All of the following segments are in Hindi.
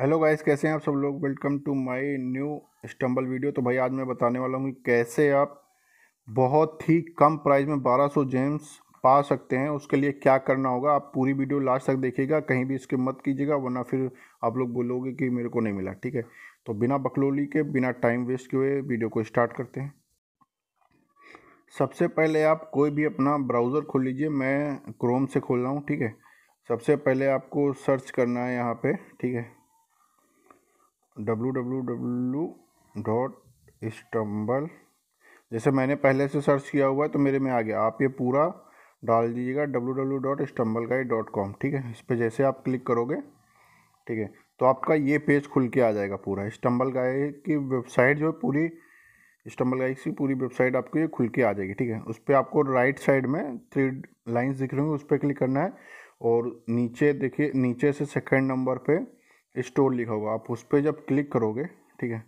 हेलो गाइस कैसे हैं आप सब लोग welcome to my new stumble video तो भाई आज मैं बताने वाला हूँ कि कैसे आप बहुत ही कम प्राइस में 1200 जेम्स पा सकते हैं उसके लिए क्या करना होगा आप पूरी वीडियो लास्ट तक देखिएगा कहीं भी इसके मत कीजिएगा वरना फिर आप लोग बोलोगे कि मेरे को नहीं मिला ठीक है तो बिना बकलोली के बिना टाइम वेस्ट किए वीडियो को स्टार्ट करते हैं सबसे पहले आप कोई भी अपना ब्राउज़र खोल लीजिए मैं क्रोम से खोल रहा हूँ ठीक है सबसे पहले आपको सर्च करना है यहाँ पर ठीक है W W W dot stumble जैसे मैंने पहले से सर्च किया हुआ है तो मेरे में आ गया आप ये पूरा डाल दीजिएगा W W dot stumble guide dot com ठीक है इस पर जैसे आप क्लिक करोगे ठीक है तो आपका ये पेज खुल के आ जाएगा पूरा स्टम्बल गाइड की वेबसाइट जो है पूरी स्टम्बल गाइड की पूरी वेबसाइट आपको ये खुल के आ जाएगी ठीक है उस पर आपको राइट साइड में थ्री लाइन्स दिख रही होंगी उस पर क्लिक करना है और नीचे देखिए नीचे से सेकेंड नंबर पर स्टोर लिखा होगा आप उस पर जब क्लिक करोगे ठीक है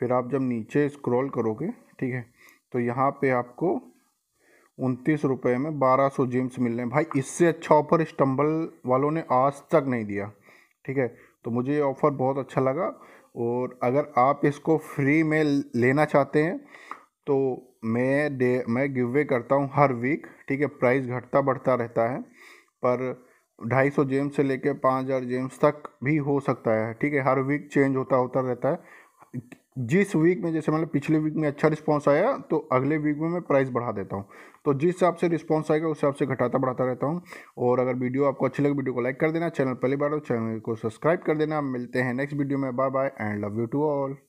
फिर आप जब नीचे स्क्रॉल करोगे ठीक है तो यहाँ पे आपको उनतीस रुपये में बारह सौ जिम्स मिल रहे हैं भाई इससे अच्छा ऑफ़र स्टम्बल वालों ने आज तक नहीं दिया ठीक है तो मुझे ये ऑफ़र बहुत अच्छा लगा और अगर आप इसको फ्री में लेना चाहते हैं तो मैं मैं गिवे करता हूँ हर वीक ठीक है प्राइस घटता बढ़ता रहता है पर ढाई सौ जेम्स से लेकर पाँच हज़ार जेम्स तक भी हो सकता है ठीक है हर वीक चेंज होता होता रहता है जिस वीक में जैसे मतलब पिछले वीक में अच्छा रिस्पॉन्स आया तो अगले वीक में मैं प्राइस बढ़ा देता हूँ तो जिस हिसाब से रिस्पांस आएगा उस हिसाब से घटाता बढ़ाता रहता हूँ और अगर वीडियो आपको अच्छी लगे वीडियो को लाइक कर देना चैनल पहली बार हो चैनल को सब्सक्राइब कर देना मिलते हैं नेक्स्ट वीडियो में bye bye and love you to all